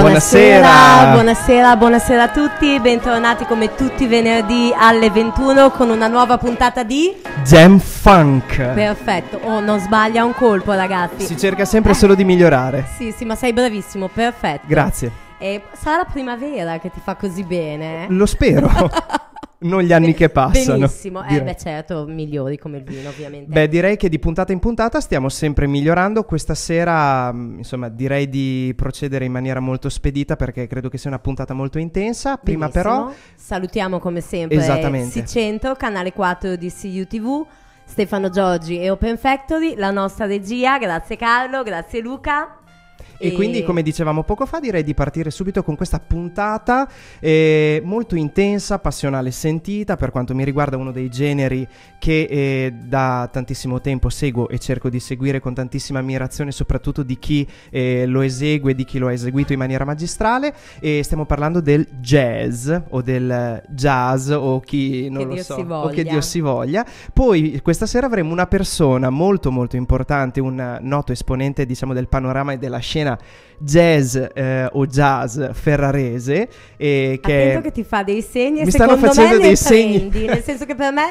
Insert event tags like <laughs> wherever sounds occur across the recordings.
Buonasera. buonasera. buonasera, a tutti, bentornati come tutti venerdì alle 21 con una nuova puntata di Gem Funk. Perfetto, oh non sbaglia un colpo ragazzi. Si cerca sempre solo di migliorare. Sì, sì, ma sei bravissimo, perfetto. Grazie. E sarà la primavera che ti fa così bene. Eh? Lo spero. <laughs> non gli anni ben, che passano. Benissimo, eh beh certo, migliori come il vino ovviamente. Beh direi che di puntata in puntata stiamo sempre migliorando, questa sera mm, insomma direi di procedere in maniera molto spedita perché credo che sia una puntata molto intensa, prima Benissimo. però... Salutiamo come sempre Esattamente. c canale 4 di CU TV. Stefano Giorgi e Open Factory, la nostra regia, grazie Carlo, grazie Luca. E, quindi, come dicevamo poco fa, direi di partire subito con questa puntata eh, molto intensa, passionale sentita. Per quanto mi riguarda, uno dei generi che eh, da tantissimo tempo seguo e cerco di seguire con tantissima ammirazione, soprattutto di chi eh, lo esegue, di chi lo ha eseguito in maniera magistrale. E stiamo parlando del jazz o del jazz o chi non che lo Dio so, o che Dio si voglia. Poi questa sera avremo una persona molto molto importante, un noto esponente diciamo del panorama e della scena signorina jazz eh, o jazz ferrarese. Eh, che, che ti fa dei segni e mi stanno facendo dei segni. nel senso che per me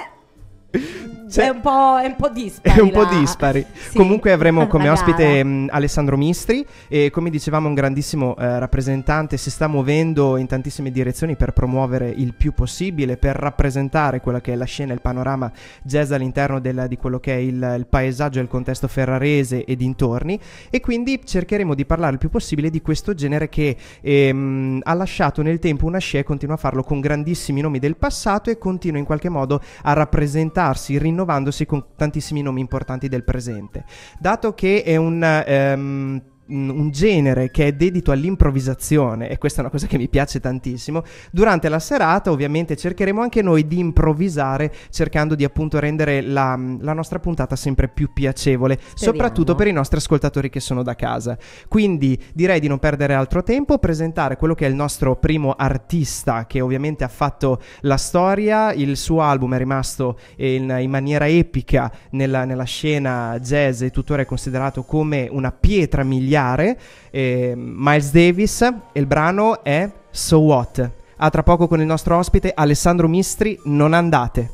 cioè, è, un po', è un po' dispari. È un po' dispari. Sì. Comunque avremo come <laughs> ospite mh, mm, Alessandro Mistri e come dicevamo un grandissimo eh, rappresentante, si sta muovendo in tantissime direzioni per promuovere il più possibile, per rappresentare quella che è la scena, il panorama jazz all'interno della, di quello che è il, il paesaggio e il contesto ferrarese e dintorni e quindi cercheremo di parlare il più possibile di questo genere che ehm, ha lasciato nel tempo una scia e continua a farlo con grandissimi nomi del passato e continua in qualche modo a rappresentare reinventarsi, rinnovandosi con tantissimi nomi importanti del presente. Dato che è un... Ehm, un genere che è dedito all'improvvisazione, e questa è una cosa che mi piace tantissimo, durante la serata ovviamente cercheremo anche noi di improvvisare cercando di appunto rendere la, la nostra puntata sempre più piacevole, Speriamo. soprattutto per i nostri ascoltatori che sono da casa. Quindi direi di non perdere altro tempo, presentare quello che è il nostro primo artista che ovviamente ha fatto la storia, il suo album è rimasto in, in maniera epica nella, nella scena jazz e tuttora è considerato come una pietra miliare chiare. Eh, Miles Davis e il brano è So What. A tra poco con il nostro ospite Alessandro Mistri, non andate.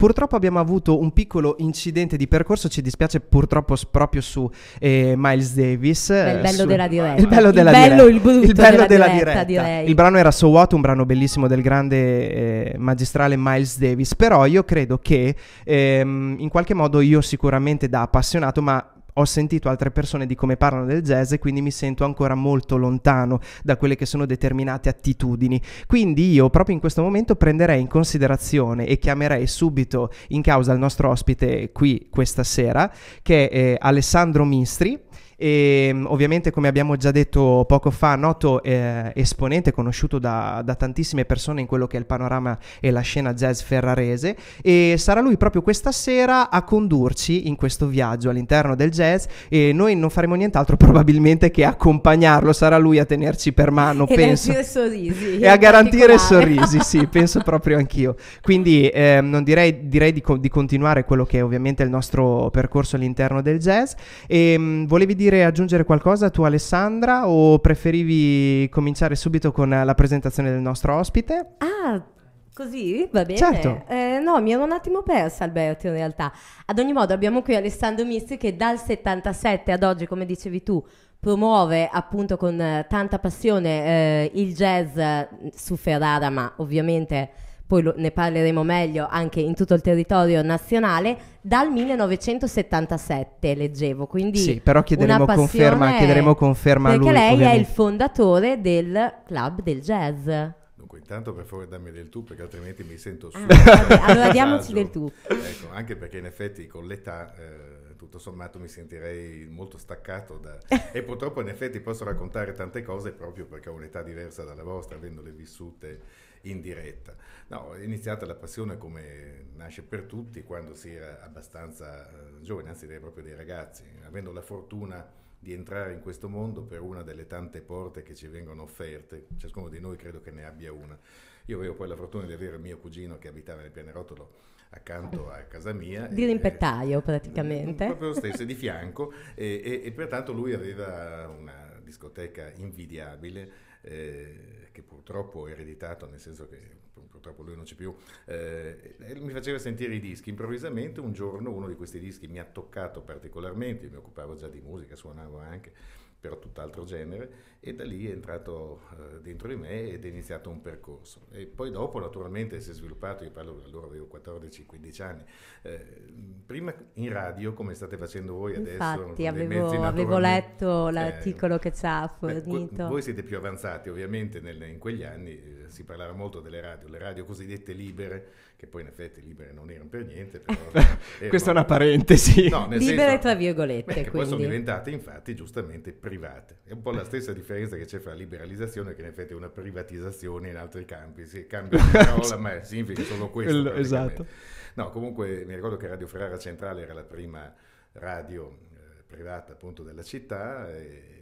Purtroppo abbiamo avuto un piccolo incidente di percorso, ci dispiace purtroppo proprio su eh, Miles Davis. il eh, bello su... della diretta. Il bello della il bello, diretta. Il, il bello della, della diretta, diretta. Il brano era So What, un brano bellissimo del grande eh, magistrale Miles Davis, però io credo che ehm, in qualche modo io sicuramente da appassionato, ma ho sentito altre persone di come parlano del jazz e quindi mi sento ancora molto lontano da quelle che sono determinate attitudini. Quindi io proprio in questo momento prenderei in considerazione e chiamerei subito in causa il nostro ospite qui questa sera, che è eh, Alessandro Mistri e ehm, ovviamente come abbiamo già detto poco fa, noto eh, esponente conosciuto da, da, tantissime persone in quello che è il panorama e la scena jazz ferrarese e sarà lui proprio questa sera a condurci in questo viaggio all'interno del jazz e noi non faremo nient'altro <laughs> probabilmente che accompagnarlo, sarà lui a tenerci per mano, e penso. Sorrisi, e a garantire sorrisi, sì, <laughs> penso proprio anch'io. Quindi eh, non direi, direi di, co- di, continuare quello che è ovviamente il nostro percorso all'interno del jazz e ehm, mh, volevi dire dire, aggiungere qualcosa tu Alessandra o preferivi cominciare subito con la presentazione del nostro ospite? Ah, Così? Va bene. Certo. Eh, no, mi ero un attimo persa Alberto in realtà. Ad ogni modo abbiamo qui Alessandro Misti che dal 77 ad oggi, come dicevi tu, promuove appunto con tanta passione eh, il jazz mm, su Ferrara, ma ovviamente poi lo, ne parleremo meglio anche in tutto il territorio nazionale, dal 1977 leggevo, quindi Sì, però chiederemo conferma, chiederemo conferma a lui. Perché lei ovviamente. è il fondatore del club del jazz. Dunque, intanto per favore dammi del tu perché altrimenti mi sento su. Ah, allora <laughs> diamoci del tu. Ecco, anche perché in effetti con l'età eh, tutto sommato mi sentirei molto staccato da... <laughs> e purtroppo in effetti posso raccontare tante cose proprio perché ho un'età diversa dalla vostra, avendole vissute in diretta. No, è iniziata la passione come nasce per tutti quando si era abbastanza eh, giovani, anzi direi proprio dei ragazzi, avendo la fortuna di entrare in questo mondo per una delle tante porte che ci vengono offerte, ciascuno di noi credo che ne abbia una. Io avevo poi la fortuna di avere mio cugino che abitava nel pianerottolo accanto a casa mia. Di eh, rimpettaio eh, praticamente. Proprio lo stesso, di <laughs> fianco e, e, e pertanto lui aveva una discoteca invidiabile. Eh, che purtroppo ho ereditato, nel senso che purtroppo lui non c'è più, eh, mi faceva sentire i dischi. Improvvisamente un giorno uno di questi dischi mi ha toccato particolarmente, mi occupavo già di musica, suonavo anche, però tutt'altro genere, e da lì è entrato eh, dentro di me ed è iniziato un percorso. E poi dopo naturalmente si è sviluppato, io parlo allora avevo 14-15 anni, eh, prima in radio come state facendo voi adesso. Infatti avevo, avevo letto eh, l'articolo eh, che ci ha fornito. Beh, voi siete più avanzati ovviamente nel, in quegli anni, eh, si parlava molto delle radio, le radio cosiddette libere, che poi in effetti libere non erano per niente. Però <laughs> Questa è una parentesi. No, libere senso, tra virgolette. Beh, poi sono diventate infatti giustamente private. È un po' la stessa differenza differenza che c'è fra liberalizzazione, che in effetti è una privatizzazione in altri campi, si cambia la <laughs> parola, ma significa solo questo. esatto. No, comunque mi ricordo che Radio Ferrara Centrale era la prima radio eh, privata appunto della città. E,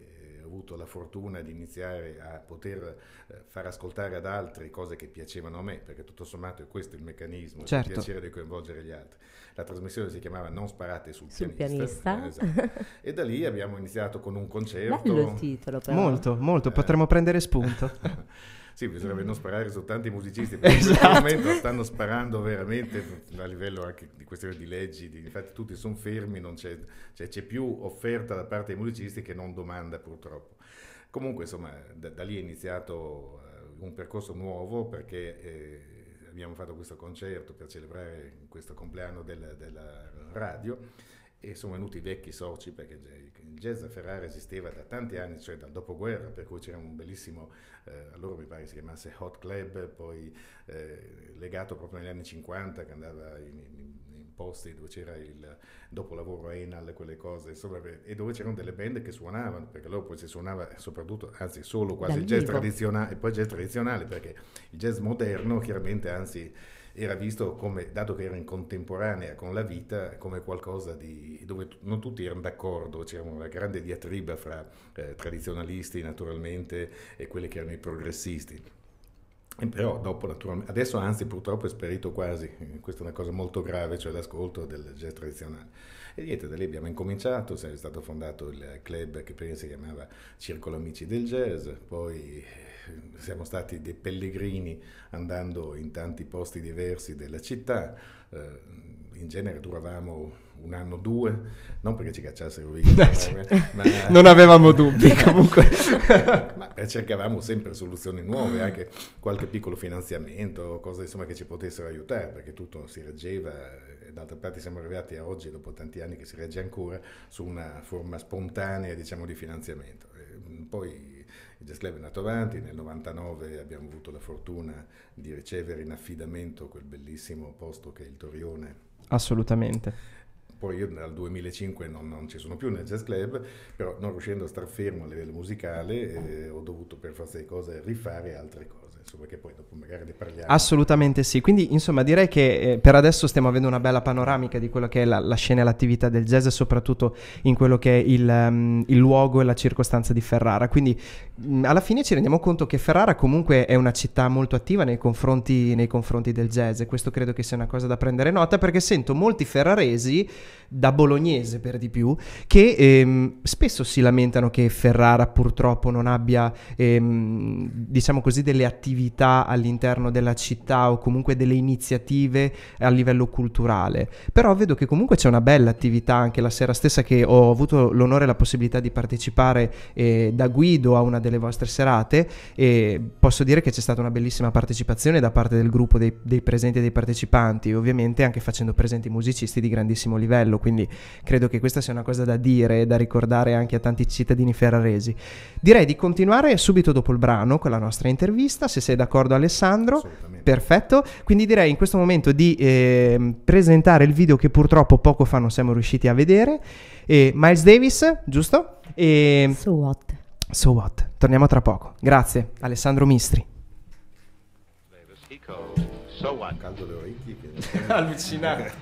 avuto la fortuna di iniziare a poter eh, far ascoltare ad altri cose che piacevano a me, perché tutto sommato è questo il meccanismo, certo. il piacere di coinvolgere gli altri. La trasmissione si chiamava Non sparate sul, sul pianista. pianista. <laughs> esatto. e da lì abbiamo iniziato con un concerto. Bello il titolo però. Molto, molto, potremmo prendere spunto. <laughs> Sì, bisognerebbe non mm. sparare soltanto i musicisti, <laughs> perché esatto. in questo esatto. momento stanno sparando veramente a livello anche di questione di leggi, di, infatti tutti sono fermi, c'è, cioè, c'è, più offerta da parte dei musicisti che non domanda purtroppo. Comunque insomma da, da lì è iniziato eh, un percorso nuovo perché... Eh, abbiamo fatto questo concerto per celebrare questo compleanno della, della radio e sono venuti i vecchi soci perché il jazz a Ferrara esisteva da tanti anni, cioè dal dopoguerra, per cui c'era un bellissimo, eh, allora mi pare si chiamasse Hot Club, poi eh, legato proprio negli anni 50 che andava in, in, in posti dove c'era il dopolavoro Enal, quelle cose, insomma, e dove c'erano delle band che suonavano, perché loro poi si suonava soprattutto, anzi solo quasi il jazz tradizionale, e poi jazz tradizionale, perché il jazz moderno chiaramente, anzi era visto come, dato che era in contemporanea con la vita, come qualcosa di, dove non tutti erano d'accordo, c'era una grande diatriba fra eh, tradizionalisti naturalmente e quelli che erano i progressisti. E però dopo naturalmente, adesso anzi purtroppo è sparito quasi, eh, questa è una cosa molto grave, cioè l'ascolto del jazz tradizionale. E niente, da lì abbiamo incominciato, è stato fondato il club che prima si chiamava Circolo Amici del Jazz, poi eh, siamo stati dei pellegrini andando in tanti posti diversi della città, eh, in genere duravamo un anno o due, non perché ci cacciassero via, <laughs> ma, cioè, <laughs> non avevamo dubbi <laughs> comunque, ma cercavamo sempre soluzioni nuove, anche qualche piccolo finanziamento, cose insomma, che ci potessero aiutare, perché tutto si reggeva, eh, d'altra parte siamo arrivati a oggi, dopo tanti anni che si regge ancora, su una forma spontanea diciamo, di finanziamento. Eh, poi il Jazz Club è nato avanti, nel 99 abbiamo avuto la fortuna di ricevere in affidamento quel bellissimo posto che è il Torione. Assolutamente poi io dal 2005 non, non, ci sono più nel jazz club, però non riuscendo a star fermo a livello musicale eh, ho dovuto per forza di cose rifare altre cose insomma, cioè, che poi dopo magari ne parliamo. Assolutamente sì, quindi insomma direi che eh, per adesso stiamo avendo una bella panoramica di quello che è la, la scena e l'attività del jazz soprattutto in quello che è il, um, il luogo e la circostanza di Ferrara, quindi mh, mm, alla fine ci rendiamo conto che Ferrara comunque è una città molto attiva nei confronti, nei confronti del jazz e questo credo che sia una cosa da prendere nota perché sento molti ferraresi da bolognese per di più che ehm, spesso si lamentano che Ferrara purtroppo non abbia ehm, diciamo così delle attività attività all'interno della città o comunque delle iniziative a livello culturale. Però vedo che comunque c'è una bella attività anche la sera stessa che ho avuto l'onore e la possibilità di partecipare eh, da guido a una delle vostre serate e posso dire che c'è stata una bellissima partecipazione da parte del gruppo dei, dei presenti e dei partecipanti, ovviamente anche facendo presenti musicisti di grandissimo livello, quindi credo che questa sia una cosa da dire e da ricordare anche a tanti cittadini ferraresi. Direi di continuare subito dopo il brano con la nostra intervista, se sei d'accordo Alessandro. Perfetto, quindi direi in questo momento di eh, presentare il video che purtroppo poco fa non siamo riusciti a vedere. Eh, Miles Davis, giusto? E... So what? So what? Torniamo tra poco. Grazie, Alessandro Mistri. so what? Caldo le orecchie. <laughs> Allucinante.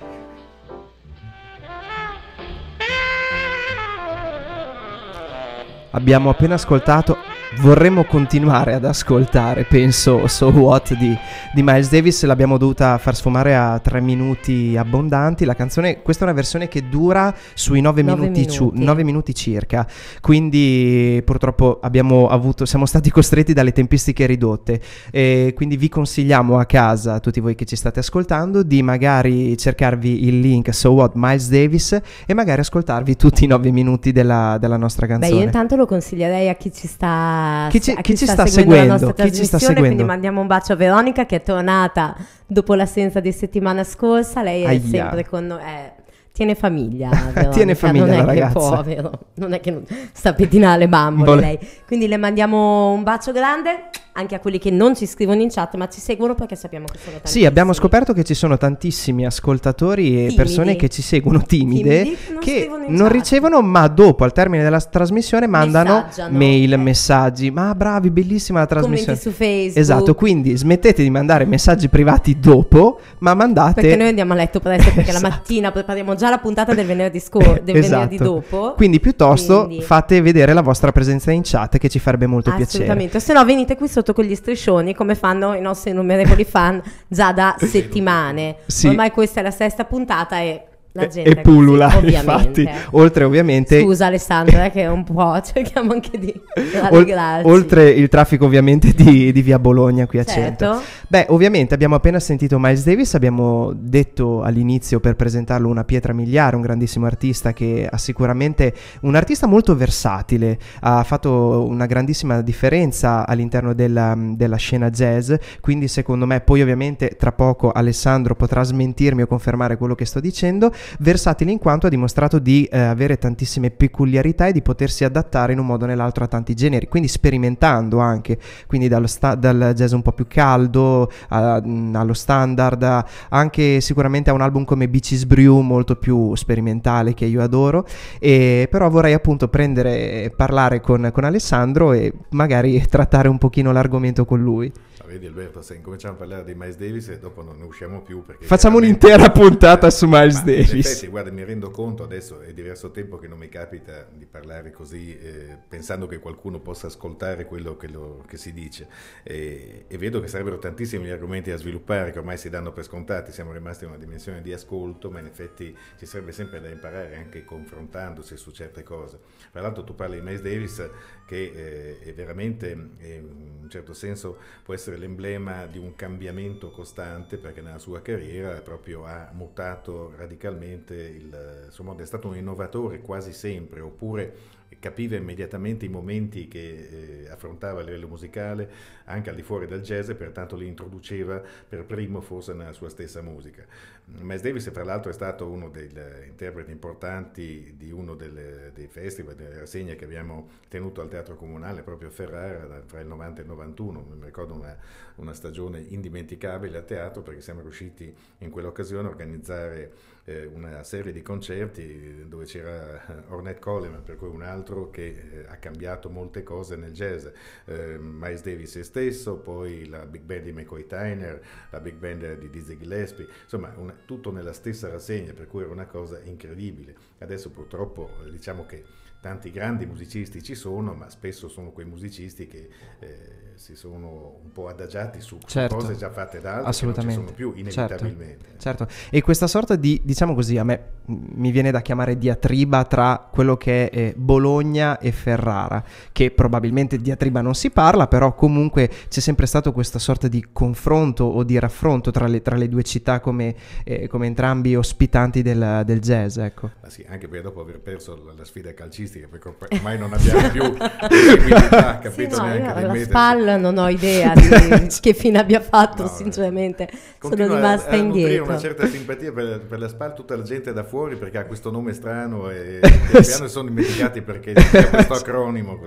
Abbiamo appena ascoltato vorremmo continuare ad ascoltare, penso, So What di, di Miles Davis. L'abbiamo dovuta far sfumare a tre minuti abbondanti. La canzone, questa è una versione che dura sui nove, minuti, minuti. Ciu, nove minuti circa. Quindi purtroppo avuto, siamo stati <laughs> costretti dalle tempistiche ridotte. E quindi vi consigliamo a casa, a tutti voi che ci state ascoltando, di magari cercarvi il link So What Miles Davis e magari ascoltarvi tutti i nove minuti della, della nostra canzone. Beh, io intanto lo consiglierei a chi ci sta chi ci, chi ci sta, sta, seguendo, chi ci sta seguendo. Quindi mandiamo un bacio a Veronica che è tornata dopo l'assenza di settimana scorsa. Lei è Aia. sempre con noi. Eh, tiene famiglia, <laughs> tiene famiglia non è ragazza. che può, vero? Non è che non... sta a le bambole Bole. lei. Quindi le mandiamo un bacio grande anche a quelli che non ci scrivono in chat, ma ci seguono perché sappiamo che sono tantissimi. Sì, abbiamo scoperto che ci sono tantissimi ascoltatori e timidi. persone che ci seguono timide, timidi, non che non chat. ricevono, ma dopo, al termine della trasmissione, mandano mail, eh. messaggi. Ma bravi, bellissima la trasmissione. Commenti su Facebook. Esatto, quindi smettete di mandare messaggi privati dopo, ma mandate... Perché noi andiamo a letto presto, perché <laughs> esatto. la mattina prepariamo già la puntata del venerdì, scorso, del esatto. venerdì dopo. Quindi piuttosto quindi... fate vedere la vostra presenza in chat che ci farebbe molto Assolutamente. piacere. Assolutamente, se no venite qui sotto soprattutto con striscioni, come fanno i nostri innumerevoli fan già da settimane. Sì. Ormai questa è la sesta puntata e la gente e pullula così, <laughs> infatti oltre ovviamente scusa Alessandra che è un po' <laughs> cerchiamo anche di rallegrarci oltre il traffico ovviamente di, di via Bologna qui a certo. beh ovviamente abbiamo appena sentito Miles Davis abbiamo detto all'inizio per presentarlo una pietra miliare un grandissimo artista che ha sicuramente un artista molto versatile ha fatto una grandissima differenza all'interno della, della scena jazz quindi secondo me poi ovviamente tra poco Alessandro potrà smentirmi o confermare quello che sto dicendo versatile in quanto ha dimostrato di eh, avere tantissime peculiarità e di potersi adattare in un modo o nell'altro a tanti generi, quindi sperimentando anche, quindi sta- dal jazz un po' più caldo a, allo standard, a, anche sicuramente a un album come Beaches Brew molto più sperimentale che io adoro, e, però vorrei appunto prendere, e parlare con, con Alessandro e magari <laughs> trattare un pochino l'argomento con lui ah, vedi Alberto, se incominciamo a parlare di Miles Davis e dopo non ne usciamo più. Facciamo veramente... un'intera puntata su <laughs> eh, Miles Davis visto. Aspetti, guarda, mi rendo conto adesso, è diverso tempo che non mi capita di parlare così, eh, pensando che qualcuno possa ascoltare quello che, lo, che si dice. E, e, vedo che sarebbero tantissimi gli argomenti da sviluppare, che ormai si danno per scontati, siamo rimasti in una dimensione di ascolto, ma in effetti ci sarebbe sempre da imparare anche confrontandosi su certe cose. Tra l'altro tu parli di Miles Davis, che eh, è veramente eh, in un certo senso può essere l'emblema di un cambiamento costante perché nella sua carriera proprio ha mutato radicalmente il eh, suo modo, è stato un innovatore quasi sempre oppure capiva immediatamente i momenti che eh, affrontava a livello musicale, anche al di fuori del jazz, e pertanto li introduceva per primo forse nella sua stessa musica. Miles Davis, fra l'altro, è stato uno degli interpreti importanti di uno delle, dei festival, delle rassegne che abbiamo tenuto al Teatro Comunale proprio a Ferrara tra il 90 e il 91. Mi ricordo una, una stagione indimenticabile a teatro perché siamo riusciti in quell'occasione a organizzare eh, una serie di concerti dove c'era eh, Ornette Coleman, per cui un altro che eh, ha cambiato molte cose nel jazz. Eh, Miles Davis è stesso, poi la big band di McCoy Tyner, la big band di Dizzy Gillespie, insomma, una, tutto nella stessa rassegna, per cui era una cosa incredibile. Adesso purtroppo diciamo che tanti grandi musicisti ci sono, ma spesso sono quei musicisti che eh, si sono un po' adagiati su certo, cose già fatte da altri che non ci sono più certo. inevitabilmente. Certo, certo, e questa sorta di, diciamo così, a me mi viene da chiamare diatriba tra quello che è Bologna e Ferrara, che probabilmente diatriba non si parla, però comunque c'è sempre stato questa sorta di confronto o di raffronto tra le, tra le due città come, eh, come entrambi ospitanti del, del jazz, ecco. Ah sì, anche perché dopo aver perso la, la sfida calcistica statistiche perché ormai non abbiamo più <laughs> possibilità, capito? Ah, sì, no, neanche la spalla non ho idea di <laughs> cioè, che fine abbia fatto, no, sinceramente. Eh, sono rimasta a, a indietro. una certa simpatia per, per, la spalla, tutta la gente da fuori perché ha questo nome strano e, <laughs> e sono dimenticati perché c'è questo acronimo.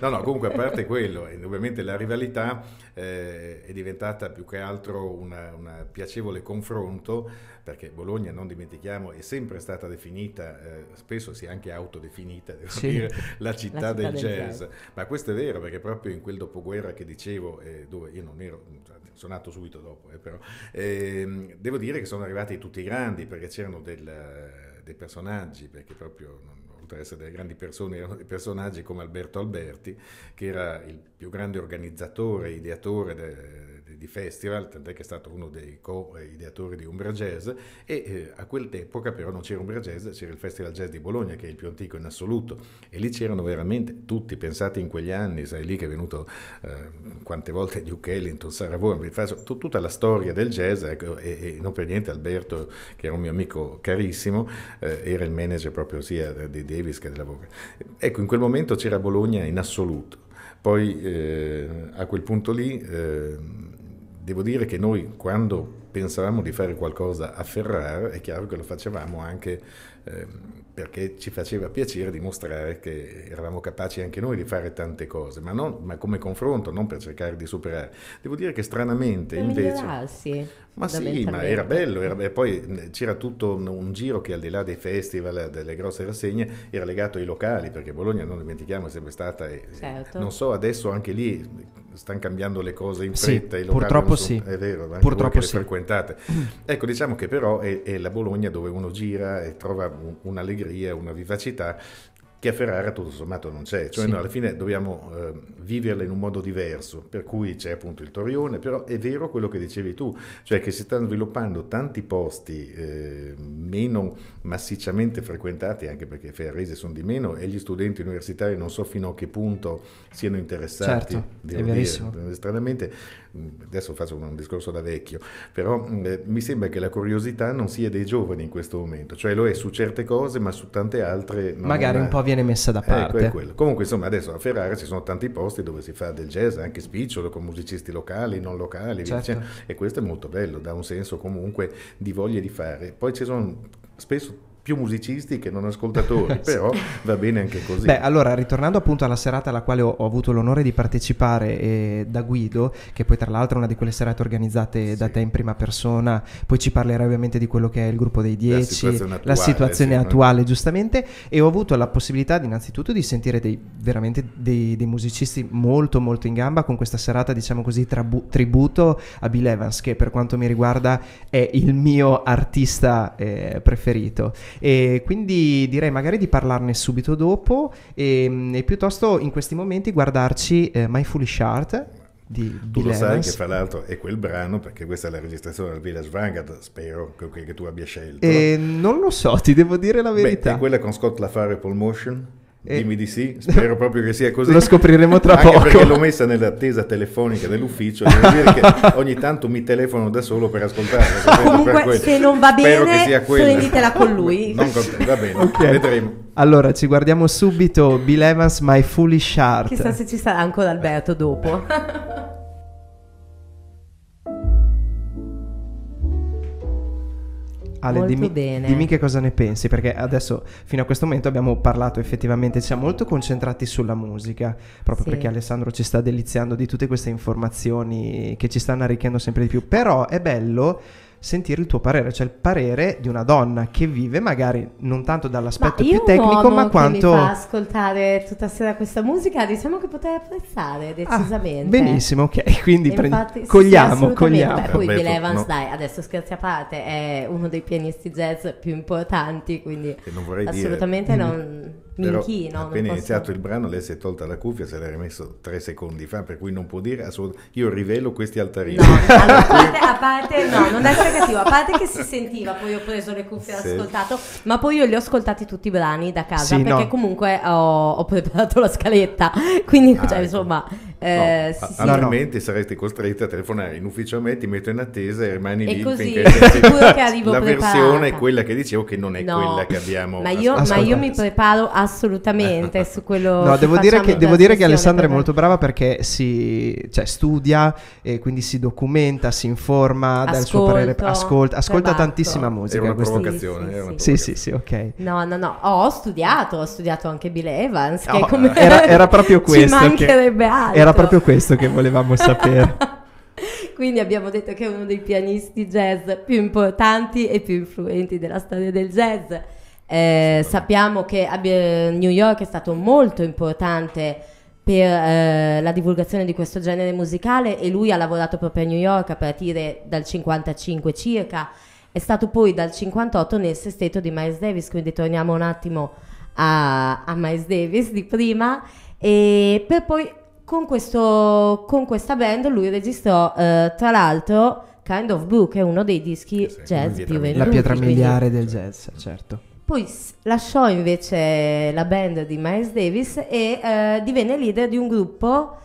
No, no, comunque a parte quello, ovviamente la rivalità eh, è diventata più che altro un piacevole confronto, perché Bologna, non dimentichiamo, è sempre stata definita, eh, spesso si è anche autodefinita, devo sì. dire, <laughs> la città, la città del, del jazz. jazz. Ma questo è vero, perché proprio in quel dopoguerra che dicevo, eh, dove io non ero, cioè, sono nato subito dopo, eh, però, ehm, devo dire che sono arrivati tutti grandi, perché c'erano del, eh, dei personaggi, perché proprio... Non, poteva essere delle grandi persone, erano dei personaggi come Alberto Alberti, che era il più grande organizzatore, ideatore de, di festival, tant'è che è stato uno dei co-ideatori di Umbra Jazz e eh, a quell'epoca però non c'era Umbra Jazz, c'era il Festival Jazz di Bologna che è il più antico in assoluto e lì c'erano veramente tutti, pensate in quegli anni, sai lì che è venuto eh, quante volte Duke Ellington, Sarah Vaughan, tutta la storia del jazz ecco, e, e, non per niente Alberto che era un mio amico carissimo eh, era il manager proprio sia di Davis che della Vaughan. Ecco in quel momento c'era Bologna in assoluto poi eh, a quel punto lì eh, devo dire che noi quando pensavamo di fare qualcosa a Ferrara, è chiaro che lo facevamo anche eh, perché ci faceva piacere dimostrare che eravamo capaci anche noi di fare tante cose, ma, non, ma come confronto, non per cercare di superare. Devo dire che stranamente per invece... Ma sì, ma era bello, era, e poi c'era tutto un, un, giro che al di là dei festival, delle grosse rassegne, era legato ai locali, perché Bologna, non dimentichiamo, è sempre stata... Eh, certo. non so, adesso anche lì stanno cambiando le cose in fretta. Sì, purtroppo sono, sì. È vero, anche purtroppo sì. le frequentate. <clears throat> Ecco, diciamo che però è, è, la Bologna dove uno gira e trova un, un'allegria, una vivacità che a Ferrara tutto sommato non c'è, cioè sì. no, alla fine dobbiamo eh, viverla in un modo diverso, per cui c'è appunto il Torione, però è vero quello che dicevi tu, cioè che si stanno sviluppando tanti posti eh, meno massicciamente frequentati, anche perché i ferraresi sono di meno e gli studenti universitari non so fino a che punto siano interessati, certo, è verissimo. dire, eh, stranamente, adesso faccio un discorso da vecchio, però eh, mi sembra che la curiosità non sia dei giovani in questo momento, cioè lo è su certe cose ma su tante altre... Magari un po' viene messa da eh, parte. Eh, quello, Comunque, insomma, adesso a Ferrara ci sono tanti posti dove si fa del jazz, anche spicciolo, con musicisti locali, non locali, certo. e questo è molto bello, dà un senso comunque di voglia di fare. Poi ci sono spesso più musicisti che non ascoltatori, <laughs> però va bene anche così. Beh, allora, ritornando appunto alla serata alla quale ho, ho avuto l'onore di partecipare eh, da Guido, che poi tra l'altro è una di quelle serate organizzate sì. da te in prima persona, poi ci parlerai ovviamente di quello che è il gruppo dei 10, la situazione attuale, la situazione sì, attuale giustamente, e ho avuto la possibilità di, innanzitutto di sentire dei, veramente dei, dei, musicisti molto molto in gamba con questa serata, diciamo così, trabu- tributo a Bill Evans, che per quanto mi riguarda è il mio artista eh, preferito. E quindi direi magari di parlarne subito dopo e, ehm, e piuttosto in questi momenti guardarci eh, My Foolish Art di, tu di lo Levens. sai che fra l'altro è quel brano perché questa è la registrazione del Village Vanguard spero che, che tu abbia scelto eh, non lo so ti devo dire la verità Beh, è quella con Scott LaFare e Paul Motion e Dimmi di sì, spero proprio che sia <laughs> così. Lo scopriremo tra Anche poco. Perché l'ho messa nell'attesa telefonica dell'ufficio. Devo dire che ogni tanto mi telefono da solo per ascoltarla. Comunque, per se non va bene, prenditela con lui. <laughs> non con te, va bene, okay. vedremo. Allora, ci guardiamo subito. Bill Evans, My Foolish Heart. Chissà se ci sarà ancora Alberto dopo. <laughs> Ale, dimmi, bene. dimmi che cosa ne pensi, perché adesso fino a questo momento abbiamo parlato effettivamente, siamo molto concentrati sulla musica, proprio sì. perché Alessandro ci sta deliziando di tutte queste informazioni che ci stanno arricchendo sempre di più, però è bello sentire il tuo parere, cioè il parere di una donna che vive magari non tanto dall'aspetto ma più tecnico, ma quanto... mi Ma ascoltare tutta sera questa musica, diciamo che potrei apprezzare ah, decisamente. Ah, benissimo, ok, <laughs> quindi Infatti, prendi... cogliamo, sì, cogliamo. Beh, poi Bill Evans, no. dai, adesso scherzi a parte, è uno dei pianisti jazz più importanti, quindi non assolutamente dire. non... Mm Minchino, appena è iniziato il brano lei si è tolta la cuffia, se l'ha rimesso tre secondi fa, per cui non può dire assolutamente... Io rivelo questi altarini. No, <laughs> allora, a, parte, a, parte, no, non è cattivo, a parte che si sentiva, poi ho preso le cuffie e sì. l'ho ascoltato, ma poi io li ho ascoltati tutti i brani da casa, sì, perché no. comunque ho, ho, preparato la scaletta, <laughs> quindi cioè, ah, cioè, ecco. insomma eh, no, sì, sì, altrimenti no. saresti costretta a telefonare in ufficio a me, ti metto in attesa e rimani e lì così, finché <laughs> arrivo la preparata. versione è quella che dicevo che non è no, quella che abbiamo ma io, ma io, mi preparo assolutamente su quello no, devo dire che, devo dire che Alessandra è molto brava perché si, cioè, studia e quindi si documenta si informa ascolto, dal suo parere ascolta, ascolta esatto. tantissima musica è una provocazione sì, sì, sì, ok no no no ho studiato ho studiato anche Bill Evans che oh, come era, era proprio <laughs> questo ci mancherebbe altro era certo. proprio questo che volevamo sapere. <laughs> Quindi abbiamo detto che è uno dei pianisti jazz più importanti e più influenti della storia del jazz. Eh, sappiamo che abbia, New York è stato molto importante per eh, la divulgazione di questo genere musicale e lui ha lavorato proprio a New York a partire dal 55 circa. È stato poi dal 58 nel sestetto di Miles Davis, quindi torniamo un attimo a, a Miles Davis di prima, E per poi con, questo, con questa band lui registrò, eh, tra l'altro, Kind of Blue, che è uno dei dischi sì, jazz più venduti. La pietra miliare quindi. del jazz, certo. Poi lasciò invece la band di Miles Davis e eh, divenne leader di un gruppo...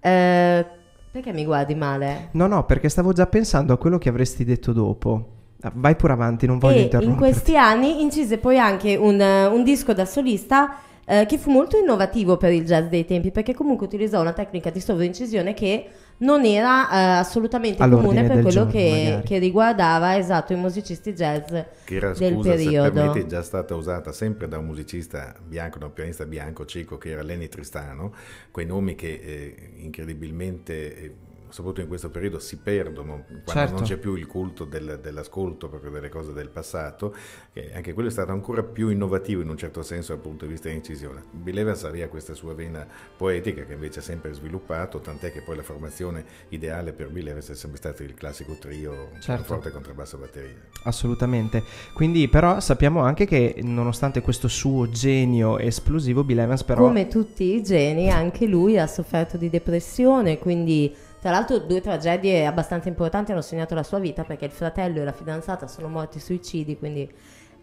Eh, perché mi guardi male? No, no, perché stavo già pensando a quello che avresti detto dopo. Ah, vai pure avanti, non voglio interrompere. In questi anni incise poi anche un, un disco da solista eh, che fu molto innovativo per il jazz dei tempi, perché comunque utilizzò una tecnica di sovraincisione che non era eh, assolutamente All'ordine comune per quello giorno, che, che riguardava esatto i musicisti jazz Che era, del scusa, se periodo. permette, già stata usata sempre da un musicista bianco, da un pianista bianco cieco che era Lenny Tristano, quei nomi che eh, incredibilmente eh, soprattutto in questo periodo, si perdono quando certo. non c'è più il culto del, dell'ascolto proprio delle cose del passato, che anche quello è stato ancora più innovativo in un certo senso dal punto di vista incisione. Bilevans aveva questa sua vena poetica che invece ha sempre sviluppato, tant'è che poi la formazione ideale per Bilevans è sempre stato il classico trio certo. forte contrabbasso batteria. Assolutamente. Quindi però sappiamo anche che nonostante questo suo genio esplosivo, Bill Evans però... Come tutti i geni, anche lui ha sofferto di depressione, quindi tra l'altro due tragedie abbastanza importanti hanno segnato la sua vita perché il fratello e la fidanzata sono morti suicidi, quindi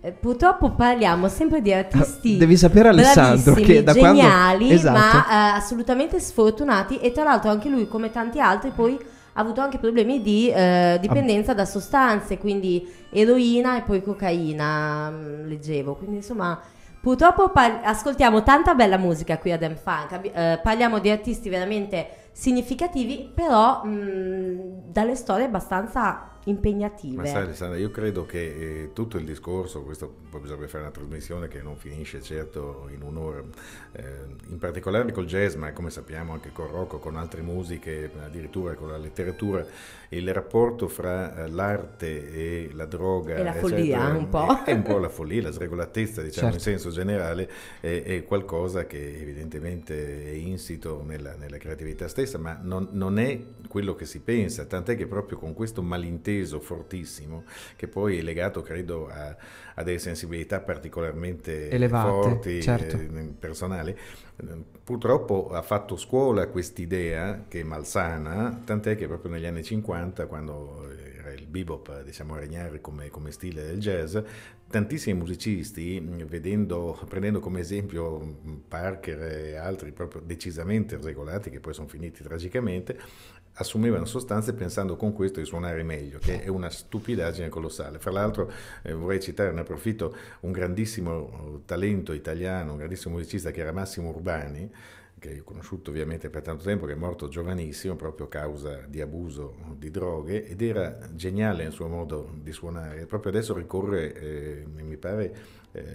eh, Purtroppo parliamo sempre di artisti ah, Devi sapere Alessandro che da geniali, quando... esatto. ma eh, assolutamente sfortunati e tra l'altro anche lui come tanti altri poi ha avuto anche problemi di eh, dipendenza da sostanze, quindi eroina e poi cocaina, mm, leggevo, quindi insomma Purtroppo ascoltiamo tanta bella musica qui ad M-Funk, eh, parliamo di artisti veramente significativi, però mh, mm, dalle storie abbastanza impegnative. Ma sai Alessandra, io credo che eh, tutto il discorso, questo poi bisogna fare una trasmissione che non finisce certo in un'ora, eh, in particolare col jazz, ma come sappiamo anche col rock, con altre musiche, addirittura con la letteratura, il rapporto fra eh, l'arte e la droga e la follia un po'. <laughs> è un po' la follia, la sregolatezza diciamo certo. in senso generale è, è, qualcosa che evidentemente è insito nella, nella creatività stessa ma non, non, è quello che si pensa tant'è che proprio con questo malinteso fortissimo che poi è legato credo a, ha delle sensibilità particolarmente Elevate, forti, certo. eh, personali, purtroppo ha fatto scuola quest'idea che è malsana, tant'è che proprio negli anni 50, quando era il bebop diciamo, a regnare come, come stile del jazz, tantissimi musicisti, vedendo, prendendo come esempio Parker e altri proprio decisamente regolati, che poi sono finiti tragicamente, assumevano sostanze pensando con questo di suonare meglio, che è una stupidaggine colossale. Fra l'altro eh, vorrei citare, ne approfitto, un grandissimo eh, talento italiano, un grandissimo musicista che era Massimo Urbani, che ho conosciuto ovviamente per tanto tempo, che è morto giovanissimo proprio a causa di abuso di droghe ed era geniale nel suo modo di suonare. Proprio adesso ricorre, eh, mi pare, eh,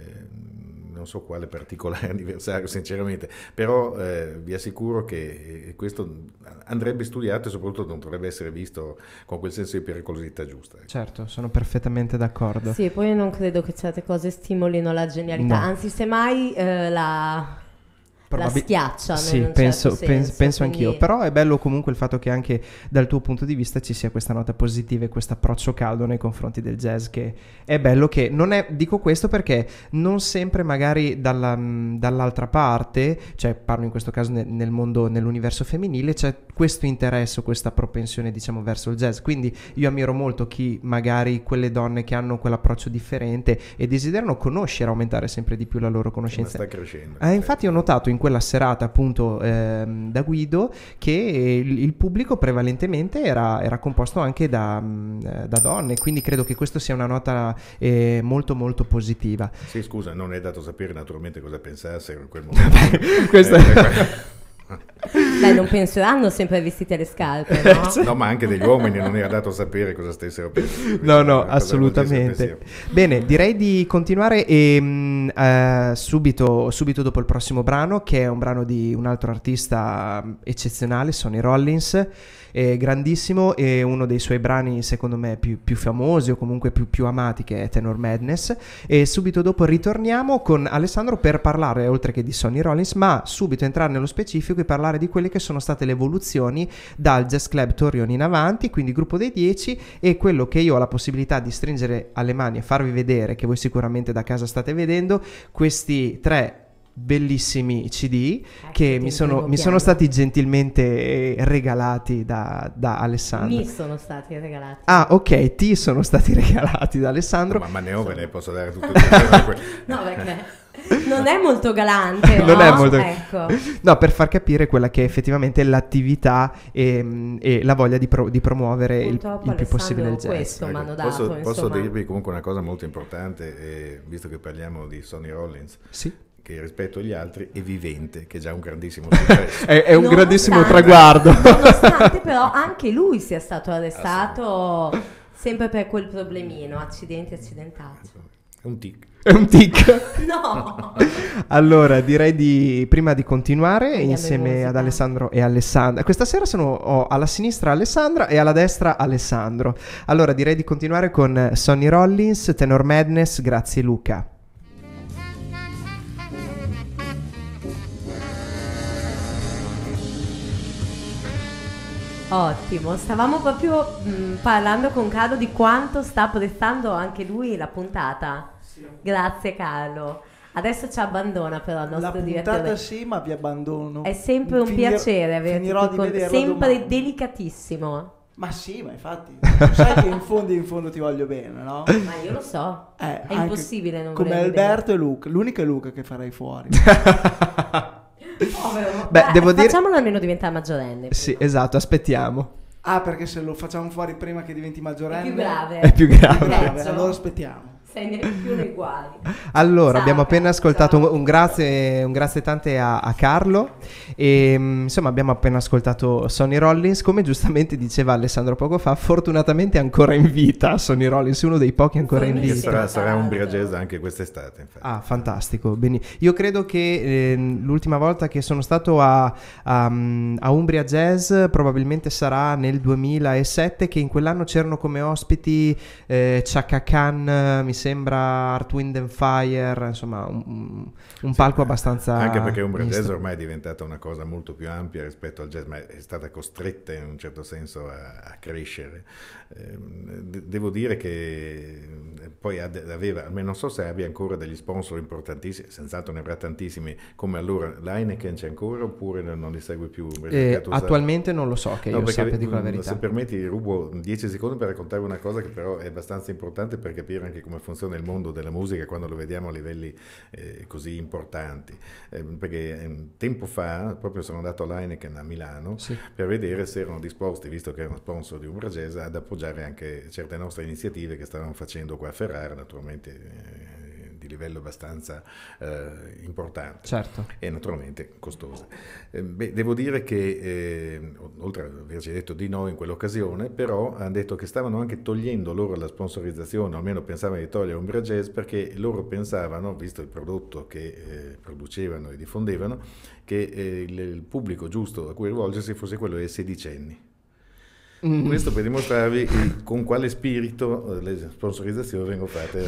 non so quale particolare <laughs> anniversario sinceramente, però eh, vi assicuro che eh, questo andrebbe studiato e soprattutto non dovrebbe essere visto con quel senso di pericolosità giusta. Ecco. Certo, sono perfettamente d'accordo. Sì, poi io non credo che certe cose stimolino la genialità, no. anzi semmai eh, la, Probabil- la schiaccia. Sì, certo penso, senso, penso quindi... anch'io. Però è bello comunque il fatto che anche dal tuo punto di vista ci sia questa nota positiva e questo approccio caldo nei confronti del jazz, che è bello che non è, dico questo perché non sempre magari dalla, mm, dall'altra parte, cioè parlo in questo caso nel, nel mondo, nell'universo femminile, c'è questo interesse, questa propensione diciamo verso il jazz. Quindi io ammiro molto chi magari quelle donne che hanno quell'approccio differente e desiderano conoscere, aumentare sempre di più la loro conoscenza. Sta crescendo. Eh, infatti ho notato in quella serata appunto ehm, da Guido che il, il pubblico prevalentemente era, era composto anche da, mh, da, donne, quindi credo che questa sia una nota eh, molto molto positiva. Sì, scusa, non è dato sapere naturalmente cosa pensassero in quel <laughs> momento. Beh, questo... eh, <laughs> Beh, non penseranno sempre ai vestiti alle scarpe, no? <laughs> no? ma anche degli uomini non era dato a sapere cosa stessero pensando. No, no, assolutamente. Bene, direi di continuare e, uh, subito, subito, dopo il prossimo brano, che è un brano di un altro artista mm, eccezionale, Sonny Rollins eh, grandissimo e uno dei suoi brani secondo me più, più famosi o comunque più, più, amati che è Tenor Madness e subito dopo ritorniamo con Alessandro per parlare oltre che di Sonny Rollins ma subito entrare nello specifico e parlare di quelle che sono state le evoluzioni dal Jazz Club Torrione in avanti quindi gruppo dei 10 e quello che io ho la possibilità di stringere alle mani e farvi vedere che voi sicuramente da casa state vedendo questi tre bellissimi CD eh, ecco, che mi sono, mi sono, stati gentilmente eh, regalati da, da, Alessandro. Mi sono stati regalati. Ah, ok, ti sono stati <laughs> regalati da Alessandro. No, ma ne ho, ve ne posso dare tutto <laughs> il tempo. no, perché... Non è molto galante, no? <laughs> non è molto... Ecco. No, per far capire quella che è effettivamente l'attività e, ehm, e la voglia di, pro, di promuovere il, il più possibile il jazz. Ecco, dato, posso, posso, dirvi comunque una cosa molto importante, eh, visto che parliamo di Sonny Rollins. Sì che rispetto agli altri è vivente, che è già un grandissimo <laughs> successo. è, è, un nonostante, grandissimo traguardo. nonostante però <laughs> anche lui sia stato arrestato ah, sempre per quel problemino, accidenti accidentati. Esatto. È un tic. È un tic. <laughs> no. allora, direi di prima di continuare Andiamo insieme ad Alessandro e Alessandra. Questa sera sono ho alla sinistra Alessandra e alla destra Alessandro. Allora, direi di continuare con Sonny Rollins, Tenor Madness, grazie Luca. Ottimo, stavamo proprio mh, mm, parlando con Carlo di quanto sta prestando anche lui la puntata. Sì. Grazie Carlo. Adesso ci abbandona però il nostro la direttore. La puntata sì, ma vi abbandono. È sempre un Finir- piacere averti qui con sempre domani. delicatissimo. Ma sì, ma infatti, sai che in fondo in fondo ti voglio bene, no? Ma io lo so. Eh, è impossibile non Come Alberto bene. e Luca, l'unico è Luca che farai fuori. <laughs> Beh, Beh, devo dire... Facciamolo almeno diventare maggiorenne. Sì, esatto, aspettiamo. Ah, perché se lo facciamo fuori prima che diventi maggiorenne... È più grave. È più grave. È più grave. Allora aspettiamo sei né più né uguali. Allora, Sara, esatto, abbiamo appena esatto. ascoltato un, un, grazie, un grazie tante a, a Carlo. E, ehm, insomma, abbiamo appena ascoltato Sonny Rollins. Come giustamente diceva Alessandro poco fa, fortunatamente ancora in vita. Sonny Rollins, uno dei pochi ancora in vita. Sarà, sarà un esatto. briagese anche quest'estate. Infatti. Ah, fantastico. Bene. Io credo che eh, l'ultima volta che sono stato a, a, mm, a Umbria Jazz probabilmente sarà nel 2007, che in quell'anno c'erano come ospiti eh, Chaka Khan, mi sembra Artwind and Fire, insomma un, un palco abbastanza... Anche perché Umbra Jazz ormai è diventata una cosa molto più ampia rispetto al jazz, ma è stata costretta in un certo senso a, a crescere. Ehm, devo dire che eh, poi aveva, almeno non so se abbia ancora degli sponsor importantissimi, senz'altro ne avrà tantissimi, come allora l'Heineken c'è ancora oppure non li segue più? Eh, attualmente sarà? non lo so, che no, io perché, sappia, dico la mm, verità. Se permetti rubo 10 secondi per raccontare una cosa che però è abbastanza importante per capire anche come funziona funziona il mondo della musica quando lo vediamo a livelli eh, così importanti. Eh, perché ehm, tempo fa proprio sono andato all'Heineken a Milano sì. per vedere se erano disposti, visto che erano sponsor di Umbragesa, ad appoggiare anche certe nostre iniziative che stavamo facendo qua a Ferrara, naturalmente eh, di livello abbastanza eh, importante certo. e naturalmente costosa. Eh, beh, devo dire che, eh, oltre ad averci detto di no in quell'occasione, però hanno detto che stavano anche togliendo loro la sponsorizzazione, o almeno pensavano di togliere Umbria Jazz, perché loro pensavano, visto il prodotto che eh, producevano e diffondevano, che eh, il, il pubblico giusto a cui rivolgersi fosse quello dei sedicenni. Mm. Questo per dimostrarvi il, con quale spirito eh, le sponsorizzazioni vengono fatte.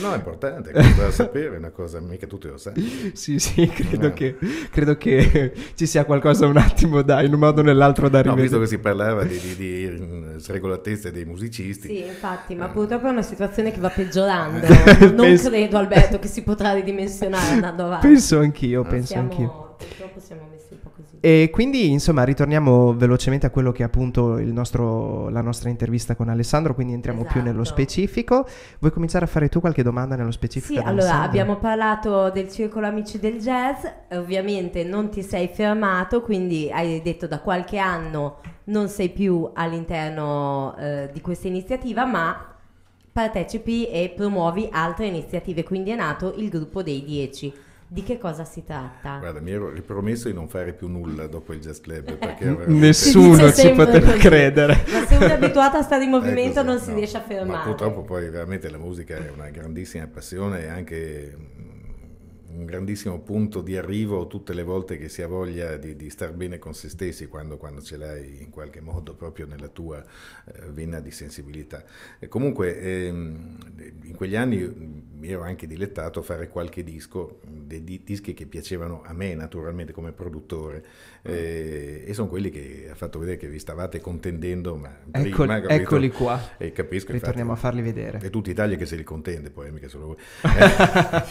no, è importante, è da sapere, una cosa, mica tutti lo sanno. Sì, sì, credo, no. Eh. che, credo, che, ci sia qualcosa un attimo da, in un modo o nell'altro da rivedere. No, visto che si parlava di, di, di mm, sregolatezza dei musicisti. Sì, infatti, ma eh. purtroppo è una situazione che va peggiorando. <laughs> non penso... credo, Alberto, che si potrà ridimensionare andando avanti. Penso anch'io, penso Siamo... anch'io purtroppo siamo messi un po' così. E quindi, insomma, ritorniamo velocemente a quello che è appunto nostro, la nostra intervista con Alessandro, quindi entriamo esatto. più nello esatto. specifico. Vuoi cominciare a fare tu qualche domanda nello specifico? Sì, allora abbiamo parlato del circolo Amici del Jazz, ovviamente non ti sei fermato, quindi hai detto da qualche anno non sei più all'interno eh, di questa iniziativa, ma partecipi e promuovi altre iniziative, quindi è nato il gruppo dei 10. Di che cosa si tratta? Guarda, mi ero ripromesso di non fare più nulla dopo il jazz club eh, perché eh. nessuno ci poteva credere. Ma se uno è abituato a stare in ecco, movimento così, non si no. riesce a fermare. Ma purtroppo poi veramente la musica è una grandissima passione e anche un grandissimo punto di arrivo tutte le volte che si ha voglia di, di star bene con se stessi, quando, quando, ce l'hai in qualche modo proprio nella tua eh, vena di sensibilità. E comunque ehm, in quegli anni mi mm, ero anche dilettato a fare qualche disco, dei di, dischi che piacevano a me naturalmente come produttore mm. eh, e sono quelli che ha fatto vedere che vi stavate contendendo, ma Eccol, prima, ecco- eccoli qua. E eh, capisco. Ritorniamo infatti, a farli vedere. È tutta Italia che se li contende, poi mica solo voi. <laughs> Eh,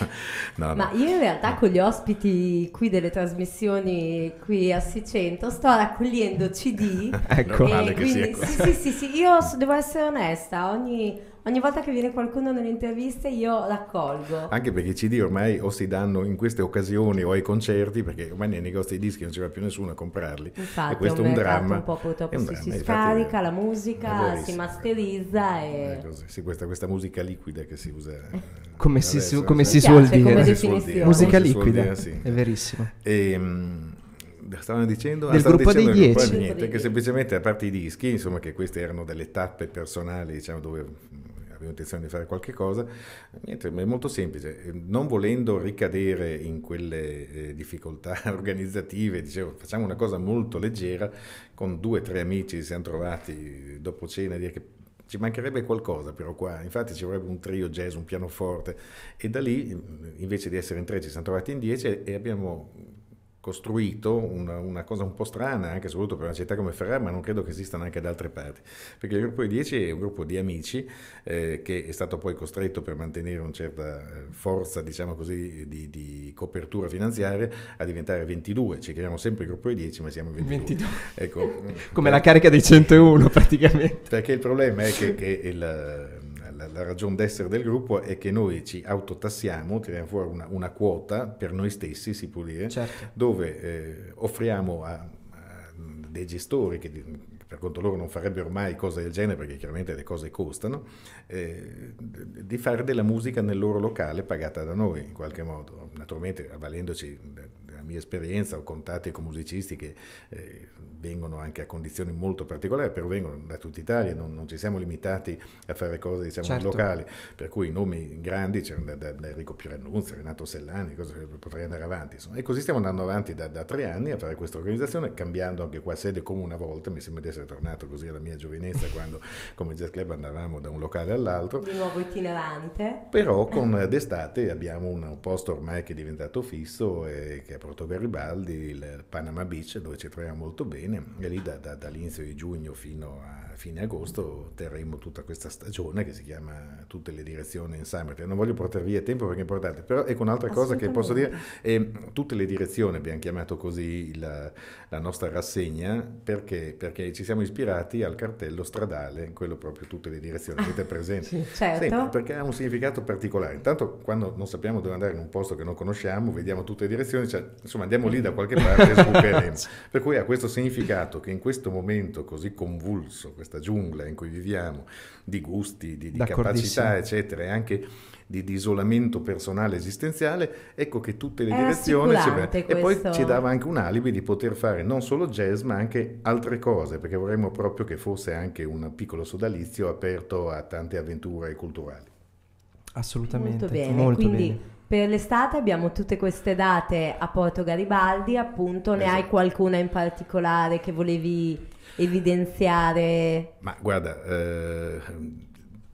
<laughs> no, no. Ma io in realtà con gli ospiti qui delle trasmissioni qui a Sicento sto raccogliendo CD. <laughs> ecco, e quindi, sì, sì, sì, sì, io devo essere onesta, ogni ogni volta che viene qualcuno nelle interviste io l'accolgo. Anche perché i CD ormai o si danno in queste occasioni o ai concerti, perché ormai nei negozi di dischi non ci va più nessuno a comprarli. Infatti, e questo è un, dramma. Un po' purtroppo si, si scarica la eh, musica, si masterizza eh, e... Sì, questa, questa, musica liquida che si usa... <laughs> Eh, come si, su, come si suol dire. Come definizione. Musica liquida, dire, sì. è verissimo. E, ehm, stavano dicendo del ah, gruppo dicendo dei 10 niente, che semplicemente a parte i dischi insomma che queste erano delle tappe personali diciamo dove avevo intenzione di fare qualche cosa, niente, è molto semplice, non volendo ricadere in quelle eh, difficoltà <laughs> organizzative, dicevo facciamo una cosa molto leggera, con due o tre amici ci siamo trovati dopo cena a dire che ci mancherebbe qualcosa però qua, infatti ci vorrebbe un trio jazz, un pianoforte e da lì invece di essere in tre ci siamo trovati in dieci e abbiamo costruito una, una, cosa un po' strana, anche soprattutto per una città come Ferrara, ma non credo che esistano anche da altre parti, perché il gruppo di 10 è un gruppo di amici eh, che è stato poi costretto per mantenere una certa eh, forza, diciamo così, di, di copertura finanziaria a diventare 22, ci chiamiamo sempre il gruppo di 10 ma siamo 22. 22. Ecco, <laughs> come per... la carica dei 101 praticamente. Perché il problema è che, che il la, la ragione d'essere del gruppo è che noi ci autotassiamo, tiriamo fuori una, una quota per noi stessi, si può dire, certo. dove eh, offriamo a, a, dei gestori che per conto loro non farebbero mai cose del genere perché chiaramente le cose costano, eh, di fare della musica nel loro locale pagata da noi in qualche modo, naturalmente avvalendoci eh, mia esperienza ho contatti con musicisti che eh, vengono anche a condizioni molto particolari, però vengono da tutta Italia, non, non ci siamo limitati a fare cose diciamo, certo. locali, per cui i nomi grandi c'erano da, da, da Enrico Piranunzio, Renato Sellani, cose, potrei andare avanti. Insomma. E così stiamo andando avanti da, da, tre anni a fare questa organizzazione, cambiando anche qua sede come una volta, mi sembra di essere tornato così alla mia giovinezza quando <laughs> come jazz club andavamo da un locale all'altro. Di nuovo itinerante. Però con <laughs> d'estate abbiamo un posto ormai che è diventato fisso e che ha portato Porto Garibaldi, il Panama Beach, dove ci troviamo molto bene, e lì da, da, dall'inizio di giugno fino a fine agosto terremo tutta questa stagione che si chiama Tutte le direzioni in Summer. Non voglio portare via tempo perché è importante, però ecco un'altra cosa che posso dire, è ehm, Tutte le direzioni, abbiamo chiamato così la, la nostra rassegna, perché? perché? ci siamo ispirati al cartello stradale, quello proprio Tutte le direzioni, avete <laughs> presente? sì, certo. Sempre, perché ha un significato particolare. Intanto quando non sappiamo dove andare in un posto che non conosciamo, vediamo tutte le direzioni, cioè, insomma andiamo lì da qualche parte e <laughs> sbucheremo. per cui ha questo significato che in questo momento così convulso, questa giungla in cui viviamo, di gusti, di, di capacità, eccetera, e anche di, di, isolamento personale esistenziale, ecco che tutte le È direzioni ci vengono. E poi ci dava anche un alibi di poter fare non solo jazz, ma anche altre cose, perché vorremmo proprio che fosse anche un piccolo sodalizio aperto a tante avventure culturali. Assolutamente, molto bene. Molto Quindi, bene per l'estate abbiamo tutte queste date a Porto Garibaldi, appunto, ne esatto. hai qualcuna in particolare che volevi evidenziare? Ma guarda, eh,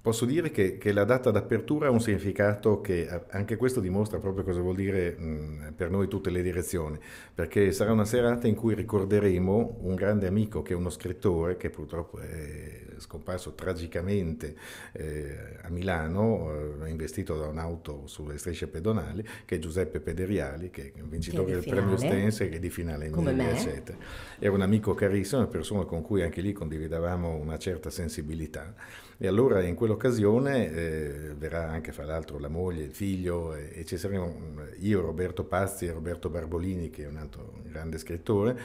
posso dire che, che, la data d'apertura ha un significato che eh, anche questo dimostra proprio cosa vuol dire mh, mm, per noi tutte le direzioni, perché sarà una serata in cui ricorderemo un grande amico che è uno scrittore che purtroppo è scomparso tragicamente eh, a Milano, eh, investito da un'auto sulle strisce pedonali, che è Giuseppe Pederiali, che è vincitore del premio Stense, e di finale Emilia, eccetera. Era un amico carissimo, una persona con cui anche lì condividevamo una certa sensibilità. E allora in quell'occasione eh, verrà anche, fra l'altro, la moglie, il figlio, e, eh, e ci saremo io, Roberto Pazzi e Roberto Barbolini, che è un altro grande scrittore,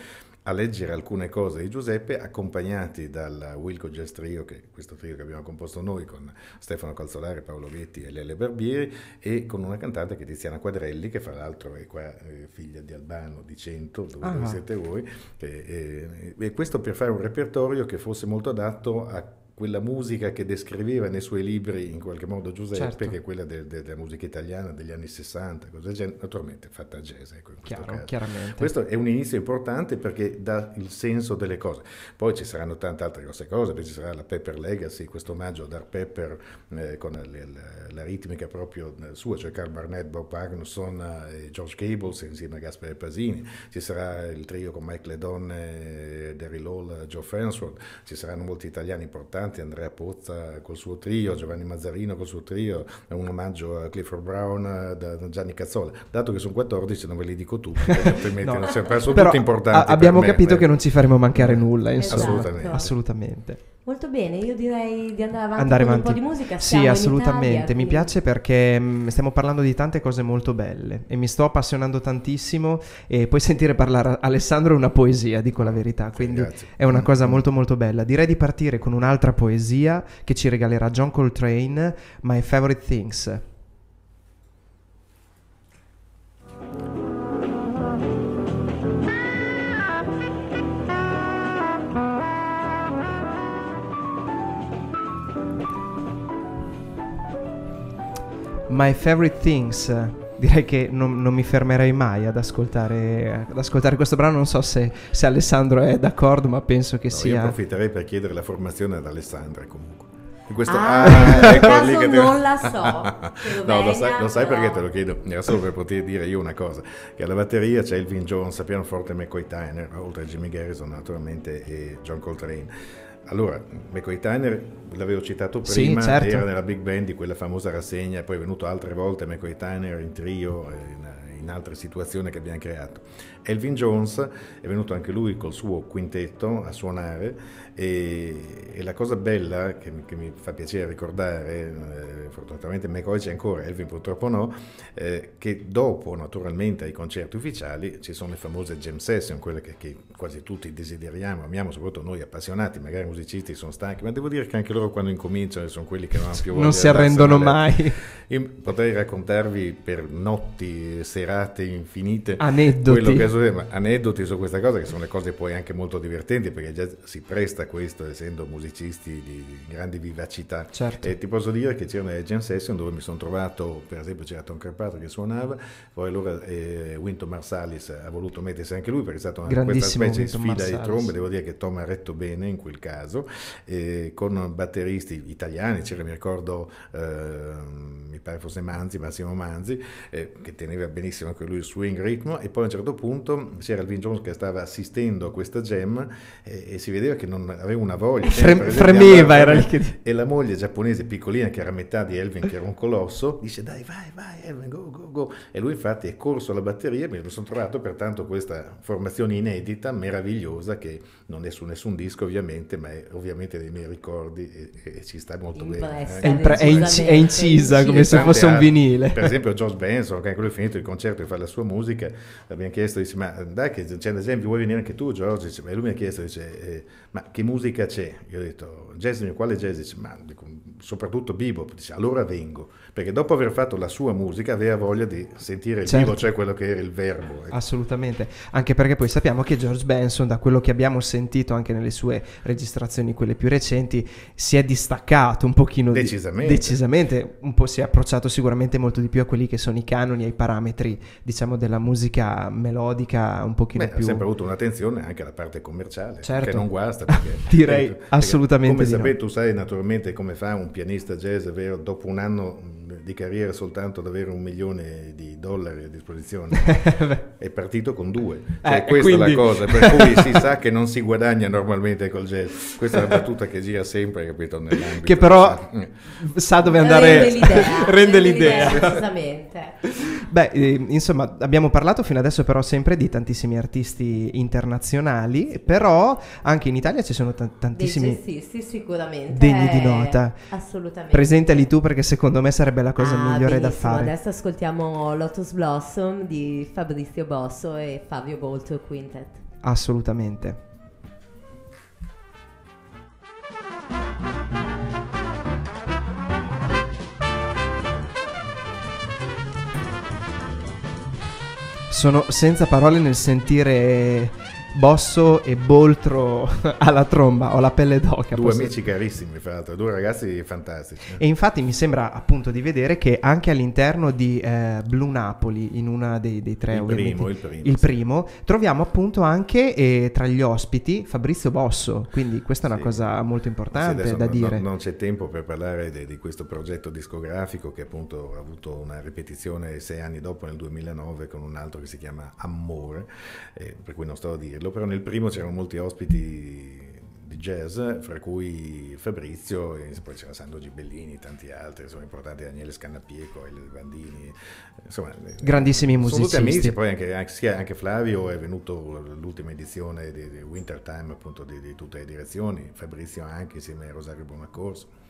a leggere alcune cose di Giuseppe accompagnati dal Wilco Jazz Trio, che è questo trio che abbiamo composto noi con Stefano Calzolare, Paolo Vetti e Lele Barbieri e con una cantante che è Tiziana Quadrelli che fra l'altro è qua eh, figlia di Albano, di Cento, dove, ah, dove siete voi e, e, e questo per fare un repertorio che fosse molto adatto a quella musica che descriveva nei suoi libri in qualche modo Giuseppe, certo. che è quella de, de, della musica italiana degli anni 60, cosa del genere, naturalmente fatta a jazz. Ecco, Chiaro, Questo è un inizio importante perché dà il senso delle cose. Poi ci saranno tante altre grosse cose, ci sarà la Pepper Legacy, questo omaggio a Art Pepper eh, con le, la, la, ritmica proprio eh, sua, cioè Carl Barnett, Bob Agneson eh, e George Cables insieme a Gaspare Pasini, ci sarà il trio con Mike Ledon, Derry Lowell, Joe Fansworth, ci saranno molti italiani importanti importanti, Andrea Pozza col suo trio, Giovanni Mazzarino col suo trio, un omaggio a Clifford Brown eh, da Gianni Cazzola. Dato che sono 14 non ve li dico tutti, <laughs> altrimenti no, non si è perso tutti importanti. A- abbiamo capito me. che non ci faremo mancare nulla, insomma. Assolutamente. Assolutamente. Molto bene, io direi di andare avanti andare con avanti. un po' di musica. Siamo sì, assolutamente, Italia, mi piace perché mh, mm, stiamo parlando di tante cose molto belle e mi sto appassionando tantissimo e poi sentire parlare Alessandro è una poesia, dico la verità, quindi Grazie. è una cosa molto molto bella. Direi di partire con un'altra poesia che ci regalerà John Coltrane, My Favorite Things. My Favorite Things. Direi che non, non mi fermerei mai ad ascoltare, ad ascoltare, questo brano. Non so se, se Alessandro è d'accordo, ma penso che no, sia. Io approfitterei per chiedere la formazione ad Alessandra comunque. In questo ah, ah, caso che te... non la so. <laughs> no, lo sai, lo sai, perché te lo chiedo? Era solo per poter dire io una cosa: che alla batteria c'è Elvin Jones, pianoforte McCoy Tyner, oltre a Jimmy Garrison naturalmente e John Coltrane allora, McCoy Tyner l'avevo citato prima, sì, certo. era nella big band di quella famosa rassegna, poi è venuto altre volte McCoy Tyner in trio, in eh, in altre situazioni che abbiamo creato. Elvin Jones è venuto anche lui col suo quintetto a suonare e, e la cosa bella che, che, mi fa piacere ricordare, eh, fortunatamente McCoy c'è ancora, Elvin purtroppo no, eh, che dopo naturalmente ai concerti ufficiali ci sono le famose jam session, quelle che, che quasi tutti desideriamo, amiamo, soprattutto noi appassionati, magari musicisti sono stanchi, ma devo dire che anche loro quando incominciano sono quelli che non hanno più voglia. non si arrendono mai. Io potrei raccontarvi per notti, serate, risate infinite. Aneddoti. Che, aneddoti su questa cosa, che sono le cose poi anche molto divertenti, perché già si presta questo, essendo musicisti di, grande vivacità. Certo. E ti posso dire che c'era una jam session dove mi sono trovato, per esempio c'era Tom Carpato che suonava, poi allora eh, Winton Marsalis ha voluto mettersi anche lui, perché è stata una, questa specie di sfida Marsalis. di trombe, devo dire che Tom ha retto bene in quel caso, eh, con batteristi italiani, c'era mi ricordo, eh, mi pare fosse Manzi, Massimo Manzi, eh, che teneva benissimo bellissimo anche lui il swing ritmo e poi a un certo punto c'era Elvin Jones che stava assistendo a questa jam e, e si vedeva che non aveva una voglia Frem- fremeva era lì che... e la moglie giapponese piccolina che era metà di Elvin che era un colosso dice dai vai vai Elvin go go go e lui infatti è corso alla batteria e mi sono trovato pertanto questa formazione inedita meravigliosa che non è su nessun disco ovviamente ma è ovviamente dei miei ricordi e, e ci sta molto Impressa, bene eh. è, impre- è, inc- è, incisa come se fosse un vinile per esempio George Benson che anche lui è finito il concerto per fare la sua musica, l'abbiamo chiesto, dice, ma dai che c'è cioè, un esempio, vuoi venire anche tu Giorgio? Dice, e lui mi ha chiesto, dice, eh, ma che musica c'è? Io ho detto, jazz, quale jazz? Dice, ma dico, soprattutto bebop, dice, allora vengo, perché dopo aver fatto la sua musica aveva voglia di sentire il certo. vivo, cioè quello che era il verbo. Ecco. Assolutamente, anche perché poi sappiamo che George Benson, da quello che abbiamo sentito anche nelle sue registrazioni, quelle più recenti, si è distaccato un pochino. Decisamente. Di, decisamente, un po' si è approcciato sicuramente molto di più a quelli che sono i canoni, ai parametri diciamo della musica melodica un pochino Beh, più... Ha sempre avuto un'attenzione anche alla parte commerciale, certo. che non guasta. <laughs> Perché, Direi perché, assolutamente perché, Come sapete, no. tu sai naturalmente come fa un pianista jazz, vero, dopo un anno di carriera soltanto ad avere un milione di dollari a disposizione. <laughs> È partito con due. Eh, cioè, eh, questa quindi... è la cosa, per cui <laughs> si sa che non si guadagna normalmente col jazz. Questa è una battuta che gira sempre, capito? Che però sa dove andare... Rende l'idea. rende l'idea. Rende l'idea te. Beh, ehm, insomma, abbiamo parlato fino adesso però sempre di tantissimi artisti internazionali, però anche in Italia ci sono t- tantissimi... Dei sicuramente. Degni eh, di nota. Assolutamente. Presentali tu perché secondo me sarebbe la cosa ah, migliore benissimo. da fare. Adesso ascoltiamo Lotus Blossom di Fabrizio Bosso e Fabio Bolto Quintet. Assolutamente. sono senza parole nel sentire Bosso e Boltro <laughs> alla tromba, ho la pelle d'oca. Due posso... amici carissimi, fra l'altro, due ragazzi fantastici. E infatti mi sembra appunto di vedere che anche all'interno di eh, Blu Napoli, in una dei, dei tre, il primo, il primo, il primo troviamo appunto anche eh, tra gli ospiti Fabrizio Bosso, quindi questa è una sì. cosa molto importante sì, da non, dire. Non c'è tempo per parlare de, di questo progetto discografico che appunto ha avuto una ripetizione sei anni dopo nel 2009 con un altro che si chiama Amore, eh, per cui non sto a dirlo secondo, però nel primo c'erano molti ospiti di jazz, fra cui Fabrizio, poi c'era Sandro Gibellini, tanti altri, sono importanti Daniele Scannapieco, Ele Bandini, insomma... Grandissimi musicisti. Amici, poi anche, anche, Flavio è venuto l'ultima edizione di, di Wintertime, appunto, di, di tutte le direzioni, Fabrizio anche insieme a Rosario Bonaccorso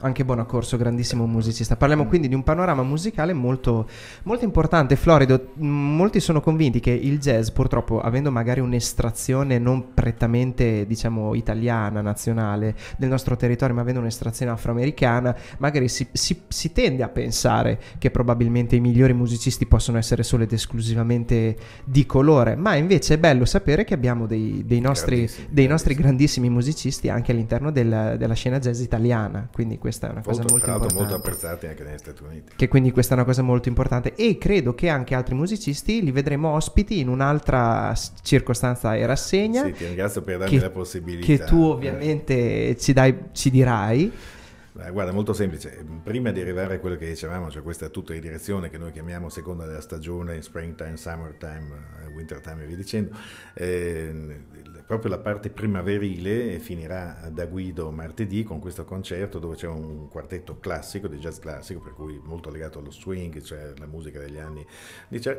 anche Bonaccorso, grandissimo musicista. Parliamo mm. quindi di un panorama musicale molto, molto importante, florido. Mm, molti sono convinti che il jazz, purtroppo, avendo magari un'estrazione non prettamente, diciamo, italiana, nazionale, del nostro territorio, ma avendo un'estrazione afroamericana, magari si, si, si tende a pensare che probabilmente i migliori musicisti possono essere solo ed esclusivamente di colore, ma invece è bello sapere che abbiamo dei, dei nostri, grandissimi, dei nostri grandissimi musicisti anche all'interno del, della scena jazz italiana, quindi questa è una molto, cosa molto importante. molto apprezzati anche negli Stati Uniti. Che quindi questa è una cosa molto importante e credo che anche altri musicisti li vedremo ospiti in un'altra circostanza e rassegna. Sì, ti ringrazio per darmi che, la possibilità. Che tu ovviamente eh. ci, dai, ci dirai. Guarda, è molto semplice. Prima di arrivare a quello che dicevamo, cioè questa è tutta la direzione che noi chiamiamo seconda della stagione, springtime, summertime, eh, wintertime e via dicendo, eh, proprio la parte primaverile finirà da Guido martedì con questo concerto dove c'è un quartetto classico, di jazz classico, per cui molto legato allo swing, cioè la musica degli anni,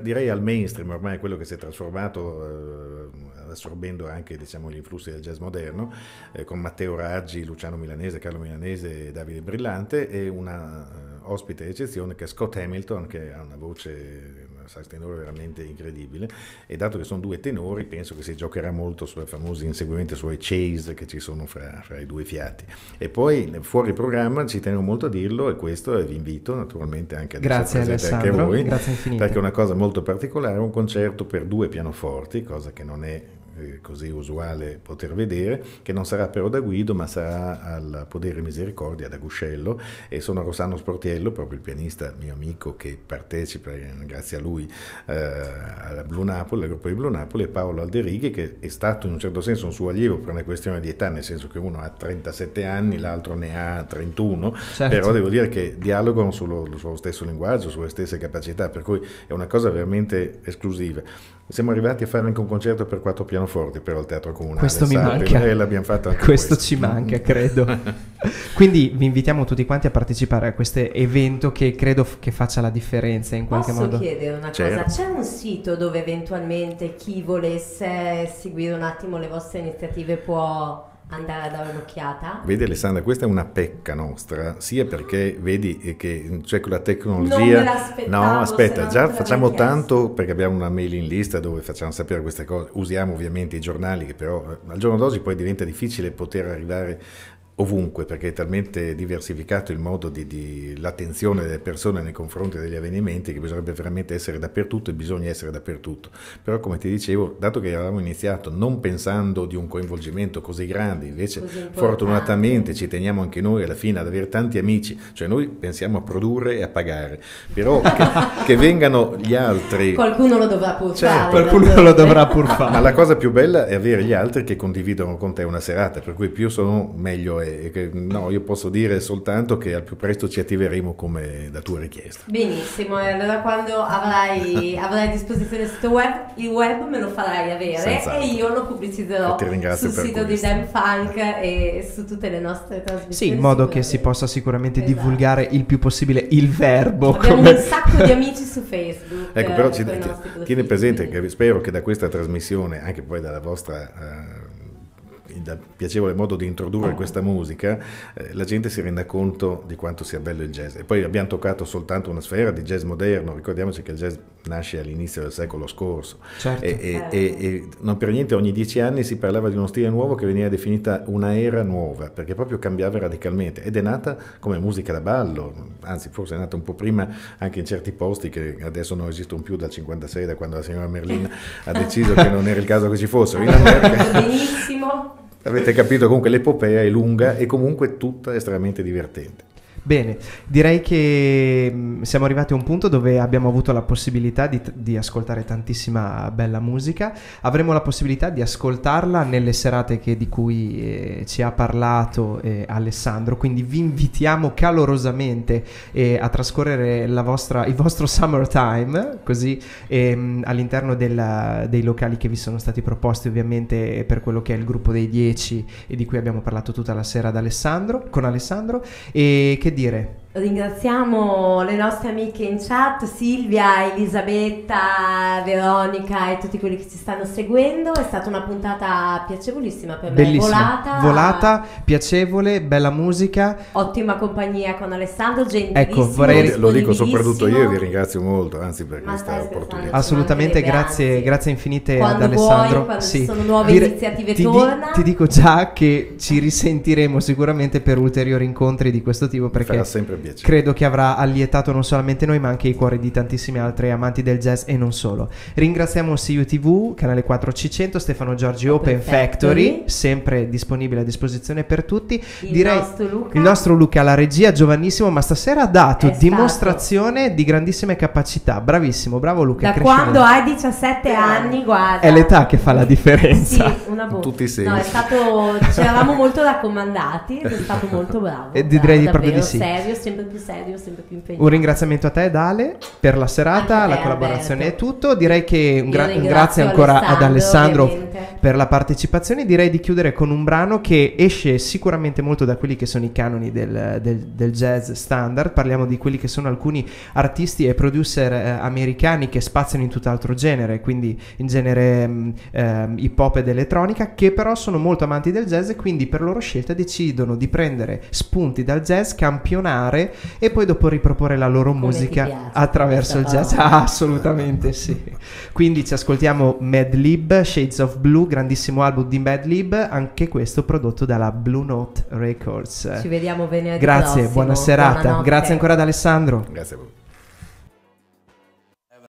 direi al mainstream, ormai è quello che si è trasformato eh, assorbendo anche diciamo, gli influssi del jazz moderno, eh, con Matteo Raggi, Luciano Milanese, Carlo Milanese e Davide Brillante e una eh, ospite eccezione che è Scott Hamilton che ha una voce sax tenore veramente incredibile e dato che sono due tenori penso che si giocherà molto sui famosi inseguimenti, sulle chase che ci sono fra, fra, i due fiati. E poi fuori programma ci tengo molto a dirlo e questo vi invito naturalmente anche a Grazie anche voi, Grazie perché è una cosa molto particolare, un concerto per due pianoforti, cosa che non è eh, così usuale poter vedere, che non sarà però da Guido ma sarà al Podere Misericordia da Guscello. e sono Rossano Sportiello, proprio il pianista mio amico che partecipa, eh, grazie a lui, eh, alla Blu Napoli, al gruppo di Blue Napoli, e Paolo Alderighi che è stato in un certo senso un suo allievo per una questione di età, nel senso che uno ha 37 anni, l'altro ne ha 31, certo. però devo dire che dialogano sullo, sullo stesso linguaggio, sulle stesse capacità, per cui è una cosa veramente esclusiva. Siamo arrivati a fare anche un concerto per quattro pianoforti pianoforte però il teatro comunale. Questo mi manca. E eh, l'abbiamo fatto anche questo, questo ci manca, credo. <laughs> Quindi vi invitiamo tutti quanti a partecipare a questo evento che credo f- che faccia la differenza in qualche Posso modo. Posso chiedere una certo. cosa? C'è un sito dove eventualmente chi volesse seguire un attimo le vostre iniziative può andare a dare un'occhiata. Vedi Alessandra, questa è una pecca nostra, sia perché vedi che c'è cioè, quella tecnologia... no, aspetta, già facciamo tanto perché abbiamo una mailing list dove facciamo sapere queste cose, usiamo ovviamente i giornali che però eh, al giorno d'oggi poi diventa difficile poter arrivare ovunque perché è talmente diversificato il modo di, di l'attenzione delle persone nei confronti degli avvenimenti che bisognerebbe veramente essere dappertutto e bisogna essere dappertutto. Però come ti dicevo, dato che avevamo iniziato non pensando di un coinvolgimento così grande, invece così fortunatamente ci teniamo anche noi alla fine ad avere tanti amici, cioè noi pensiamo a produrre e a pagare, però che, <laughs> che vengano gli altri... Qualcuno lo dovrà pur certo, fare. Qualcuno lo dovrà pur <laughs> fare. Ma la cosa più bella è avere gli altri che condividono con te una serata, per cui più sono meglio è. No, io posso dire soltanto che al più presto ci attiveremo come da tua richiesta. Benissimo, allora quando avrai, <laughs> avrai a disposizione il sito web, il web me lo farai avere Senz'altro. e io lo pubblicizzerò sul sito questo. di Dan Funk e su tutte le nostre trasmissioni. Sì, in modo che si possa sicuramente esatto. divulgare il più possibile il verbo. Abbiamo come... un sacco di amici su Facebook. Ecco, però eh, ci, tieni presente che spero che da questa trasmissione, anche poi dalla vostra... Uh, piacevole modo di introdurre oh. questa musica, eh, la gente si renda conto di quanto sia bello il jazz. E poi abbiamo toccato soltanto una sfera di jazz moderno, ricordiamoci che il jazz nasce all'inizio del secolo scorso. Certo. E, eh. e, e, non per niente ogni dieci anni si parlava di uno stile nuovo che veniva definita una era nuova, perché proprio cambiava radicalmente. Ed è nata come musica da ballo, anzi forse è nata un po' prima anche in certi posti che adesso non esistono più dal 1956, da quando la signora Merlin <laughs> ha deciso che non era il caso che ci fossero. In America... Benissimo. Avete capito, comunque l'epopea è lunga e comunque tutta estremamente divertente. Bene, direi che mm, siamo arrivati a un punto dove abbiamo avuto la possibilità di, di, ascoltare tantissima bella musica, avremo la possibilità di ascoltarla nelle serate che, di cui eh, ci ha parlato eh, Alessandro, quindi vi invitiamo calorosamente eh, a trascorrere vostra, il vostro summertime, così ehm, all'interno della, dei locali che vi sono stati proposti ovviamente per quello che è il gruppo dei 10 e di cui abbiamo parlato tutta la sera Alessandro, con Alessandro e che che dire Ringraziamo le nostre amiche in chat, Silvia, Elisabetta, Veronica e tutti quelli che ci stanno seguendo. È stata una puntata piacevolissima per me. Bellissima. Volata. Volata, piacevole, bella musica. Ottima compagnia con Alessandro, gentilissimo. Ecco, vorrei... Lo dico soprattutto io e vi ringrazio molto, anzi per Ma questa opportunità. Assolutamente, grazie, anzi. grazie infinite quando ad Alessandro. Vuoi, sì. sono nuove Dire, iniziative ti, torna. Di, ti dico già che ci risentiremo sicuramente per ulteriori incontri di questo tipo perché... Farà sempre piacere. credo che avrà allietato non solamente noi, ma anche i cuori di tantissimi altri amanti del jazz e non solo. Ringraziamo CU TV, canale 4C100, Stefano Giorgi Open, Open Factory, Factory, sempre disponibile a disposizione per tutti. Il Direi nostro Luca. il nostro Luca alla regia, giovanissimo, ma stasera ha dato È dimostrazione stato. di grandissime capacità. Bravissimo, bravo Luca. Da quando hai 17 anni, guarda. È l'età che fa la differenza. sì, una bocca. Tutti i sensi. No, è stato, ci eravamo molto raccomandati, è stato molto bravo. <laughs> E direi bravo, davvero, di di sì. Serio, sempre più serio, sempre più impegnato. Un ringraziamento a te, Dale, per la serata, la collaborazione è tutto. Direi che un, gra- un grazie ancora Alessandro, ad Alessandro ovviamente. per la partecipazione. Direi di chiudere con un brano che esce sicuramente molto da quelli che sono i canoni del, del, del jazz standard. Parliamo di quelli che sono alcuni artisti e producer eh, americani che spaziano in tutt'altro genere, quindi in genere eh, hip hop ed elettronica, che però sono molto amanti del jazz e quindi per loro scelta decidono di prendere spunti dal jazz, campionare fare e poi dopo riproporre la loro Come musica piace, attraverso il jazz. Ah, assolutamente sì. Quindi ci ascoltiamo Madlib, Shades of Blue, grandissimo album di Madlib, anche questo prodotto dalla Blue Note Records. Ci vediamo venerdì. Grazie, prossimo. buona serata. Buonanotte. Grazie ancora ad Alessandro. Grazie a voi.